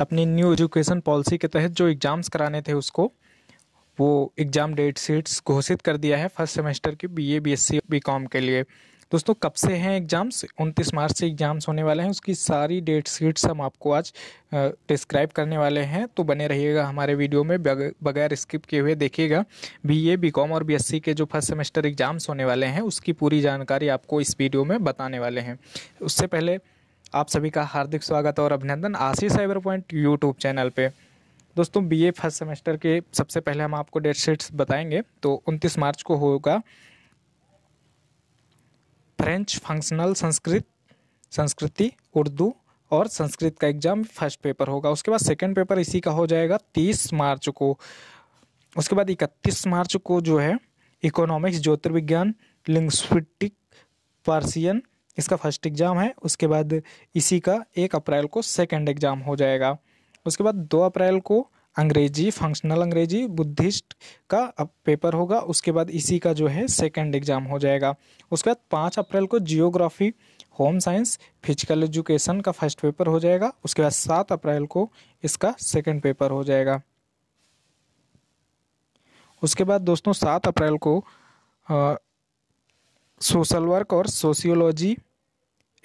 अपनी new education policy के तहत जो एग्ज़ाम्स कराने थे उसको वो एग्ज़ाम डेट सीट्स घोषित कर दिया है फर्स्ट सेमेस्टर की बीए बीएससी बीकॉम के लिए दोस्तों कब से हैं एग्ज़ाम्स 29 मार्च से एग्ज़ाम्स होने वाले हैं उसकी सारी डेट सीट्स हम आपको आज डिस्क्राइब करने वाले हैं तो बने रहिएगा हमारे वीडियो में बगैर स्किप किए हुए देखिएगा बीए बीकॉम और बीएससी के जो फर्स्ट सेमेस्टर एग्ज़ाम्स होने वाले हैं उसकी पूरी जानकारी आपको इस वीडियो में बताने वाले हैं उससे पहले आप सभी का हार्दिक स्वागत और अभिनंदन Ashish cyber point YouTube channel पे दोस्तों बीए फर्स्ट सेमेस्टर के सबसे पहले हम आपको डेट शीट्स बताएंगे तो 29 मार्च को होगा फ्रेंच फंक्शनल संस्कृत संस्कृति उर्दू और संस्कृत का एग्जाम फर्स्ट पेपर होगा उसके बाद सेकेंड पेपर इसी का हो जाएगा तीस मार्च को उसके बाद इकतीस मार्च को जो है इकोनॉमिक्स ज्योतिर्विज्ञान लिंग्विस्टिक पर्सियन इसका फर्स्ट एग्ज़ाम है उसके बाद इसी का एक अप्रैल को सेकेंड एग्ज़ाम हो जाएगा उसके बाद दो अप्रैल को अंग्रेजी फंक्शनल अंग्रेजी बुद्धिस्ट का अब पेपर होगा उसके बाद इसी का जो है सेकेंड एग्ज़ाम हो जाएगा उसके बाद पाँच अप्रैल को geography home science physical education का फर्स्ट पेपर हो जाएगा उसके बाद सात अप्रैल को इसका सेकेंड पेपर हो जाएगा उसके बाद दोस्तों सात अप्रैल को सोशल वर्क और सोशियोलॉजी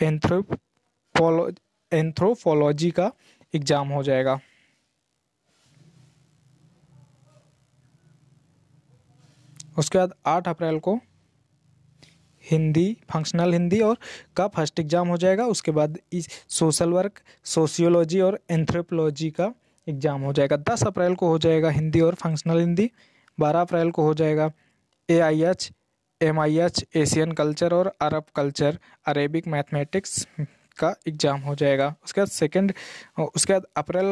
एंथ्रोपोलो एंथ्रोपोलॉजी का एग्ज़ाम हो जाएगा उसके बाद आठ अप्रैल को हिंदी फंक्शनल हिंदी और का फर्स्ट एग्ज़ाम हो जाएगा उसके बाद इस सोशल वर्क सोशियोलॉजी और एंथ्रोपोलॉजी का एग्ज़ाम हो जाएगा दस अप्रैल को हो जाएगा हिंदी और फंक्शनल हिंदी बारह अप्रैल को हो जाएगा A I H M I H Asian culture और अरब कल्चर अरेबिक मैथमेटिक्स का एग्ज़ाम हो जाएगा उसके बाद सेकेंड उसके बाद अप्रैल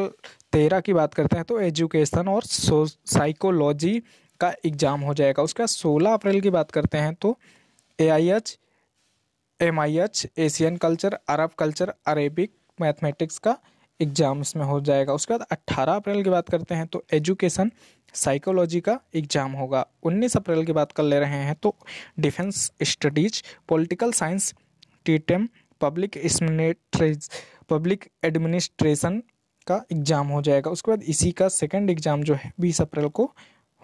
तेरह की बात करते हैं तो एजुकेशन और सो साइकोलॉजी का एग्ज़ाम हो जाएगा उसके बाद सोलह अप्रैल की बात करते हैं तो A I H M I H Asian culture Arab culture Arabic mathematics का एग्ज़ाम इसमें हो जाएगा उसके बाद अट्ठारह अप्रैल की बात करते हैं तो एजुकेशन साइकोलॉजी का एग्जाम होगा 19 अप्रैल की बात कर ले रहे हैं तो डिफेंस स्टडीज पॉलिटिकल साइंस टीटेम पब्लिक पब्लिक एडमिनिस्ट्रेशन का एग्ज़ाम हो जाएगा उसके बाद इसी का सेकेंड एग्ज़ाम जो है बीस अप्रैल को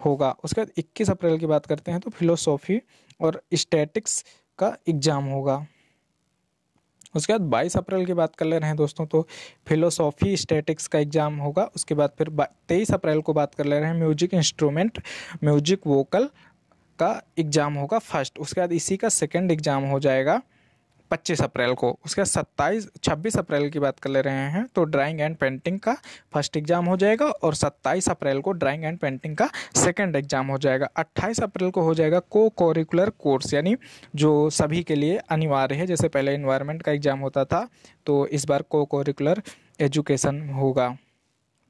होगा उसके बाद इक्कीस अप्रैल की बात करते हैं तो फिलोसॉफी और स्टैटिक्स का एग्ज़ाम होगा उसके बाद बाईस अप्रैल की बात कर ले रहे हैं दोस्तों तो फिलोसॉफी स्टैटिक्स का एग्ज़ाम होगा उसके बाद फिर तेईस अप्रैल को बात कर ले रहे हैं म्यूजिक इंस्ट्रूमेंट म्यूजिक वोकल का एग्ज़ाम होगा फर्स्ट उसके बाद इसी का सेकेंड एग्ज़ाम हो जाएगा पच्चीस अप्रैल को उसके बाद सत्ताईस छब्बीस अप्रैल की बात कर ले रहे हैं तो ड्राइंग एंड पेंटिंग का फर्स्ट एग्जाम हो जाएगा और सत्ताईस अप्रैल को ड्राइंग एंड पेंटिंग का सेकेंड एग्जाम हो जाएगा अट्ठाईस अप्रैल को हो जाएगा को कोरिकुलर कोर्स यानी जो सभी के लिए अनिवार्य है जैसे पहले इन्वायरमेंट का एग्जाम होता था तो इस बार को कोरिकुलर एजुकेशन होगा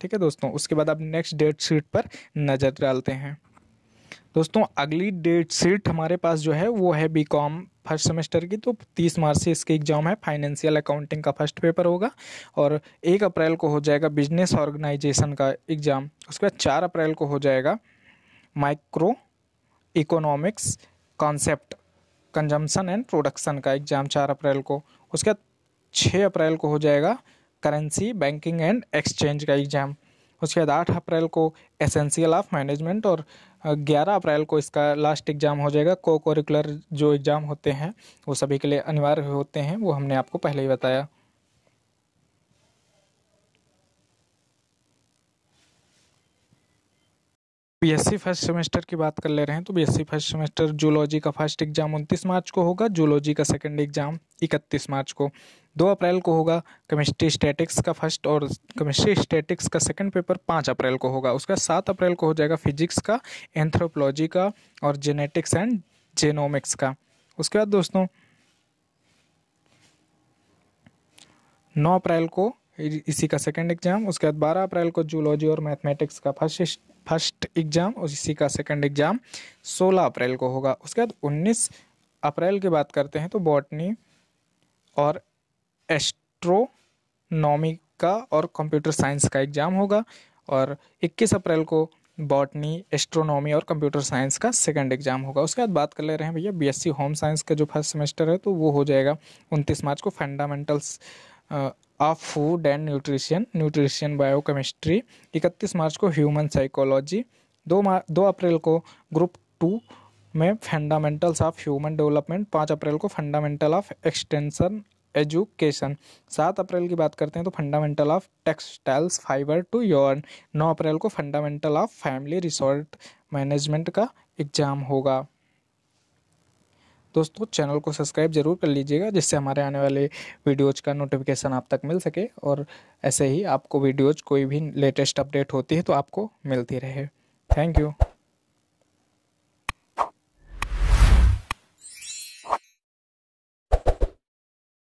ठीक है दोस्तों उसके बाद अब नेक्स्ट डेट शीट पर नज़र डालते हैं दोस्तों अगली डेट शीट हमारे पास जो है वो है बी कॉम फर्स्ट सेमेस्टर की तो तीस मार्च से इसके एग्जाम है फाइनेंशियल अकाउंटिंग का फर्स्ट पेपर होगा और एक अप्रैल को हो जाएगा बिजनेस ऑर्गेनाइजेशन का एग्जाम उसके बाद चार अप्रैल को हो जाएगा micro economics concept consumption and production का एग्जाम चार अप्रैल को उसके बाद छः अप्रैल को हो जाएगा करेंसी बैंकिंग एंड एक्सचेंज का एग्जाम उसके बाद आठ अप्रैल को एसेंशियल ऑफ मैनेजमेंट और ग्यारह अप्रैल को इसका लास्ट एग्ज़ाम हो जाएगा को कोरिकुलर जो एग्ज़ाम होते हैं वो सभी के लिए अनिवार्य होते हैं वो हमने आपको पहले ही बताया बीएससी फर्स्ट सेमेस्टर की बात कर ले रहे हैं तो बीएससी फर्स्ट सेमेस्टर जूलॉजी का फर्स्ट एग्जाम उनतीस मार्च को होगा जूलॉजी का सेकंड एग्जाम इकतीस मार्च को दो अप्रैल को होगा केमिस्ट्री स्टैटिक्स का फर्स्ट और केमिस्ट्री स्टैटिक्स का सेकंड पेपर पाँच अप्रैल को होगा उसका सात अप्रैल को हो जाएगा फिजिक्स का एंथ्रोपोलॉजी का और जेनेटिक्स एंड जेनोमिक्स का उसके बाद दोस्तों नौ अप्रैल को इसी का सेकंड एग्जाम उसके बाद बारह अप्रैल को जूलॉजी और मैथमेटिक्स का फर्स्ट फर्स्ट एग्ज़ाम और इसी का सेकंड एग्ज़ाम 16 अप्रैल को होगा उसके बाद 19 अप्रैल की बात करते हैं तो बॉटनी और एस्ट्रोनॉमी का और कंप्यूटर साइंस का एग्ज़ाम होगा और 21 अप्रैल को बॉटनी एस्ट्रोनॉमी और कंप्यूटर साइंस का सेकंड एग्जाम होगा उसके बाद बात कर ले रहे हैं भैया बीएससी होम साइंस का जो फर्स्ट सेमेस्टर है तो वो हो जाएगा 29 मार्च को fundamentals of food and nutrition nutrition biochemistry इकतीस मार्च को ह्यूमन साइकोलॉजी दो दो अप्रैल को ग्रुप टू में फंडामेंटल्स ऑफ ह्यूमन डेवलपमेंट पाँच अप्रैल को फंडामेंटल ऑफ एक्सटेंशन एजुकेशन सात अप्रैल की बात करते हैं तो fundamental of textiles fibre to yarn नौ अप्रैल को fundamental of family resource management का एग्जाम होगा दोस्तों चैनल को सब्सक्राइब ज़रूर कर लीजिएगा जिससे हमारे आने वाले वीडियोज़ का नोटिफिकेशन आप तक मिल सके और ऐसे ही आपको वीडियोज़ कोई भी लेटेस्ट अपडेट होती है तो आपको मिलती रहे थैंक यू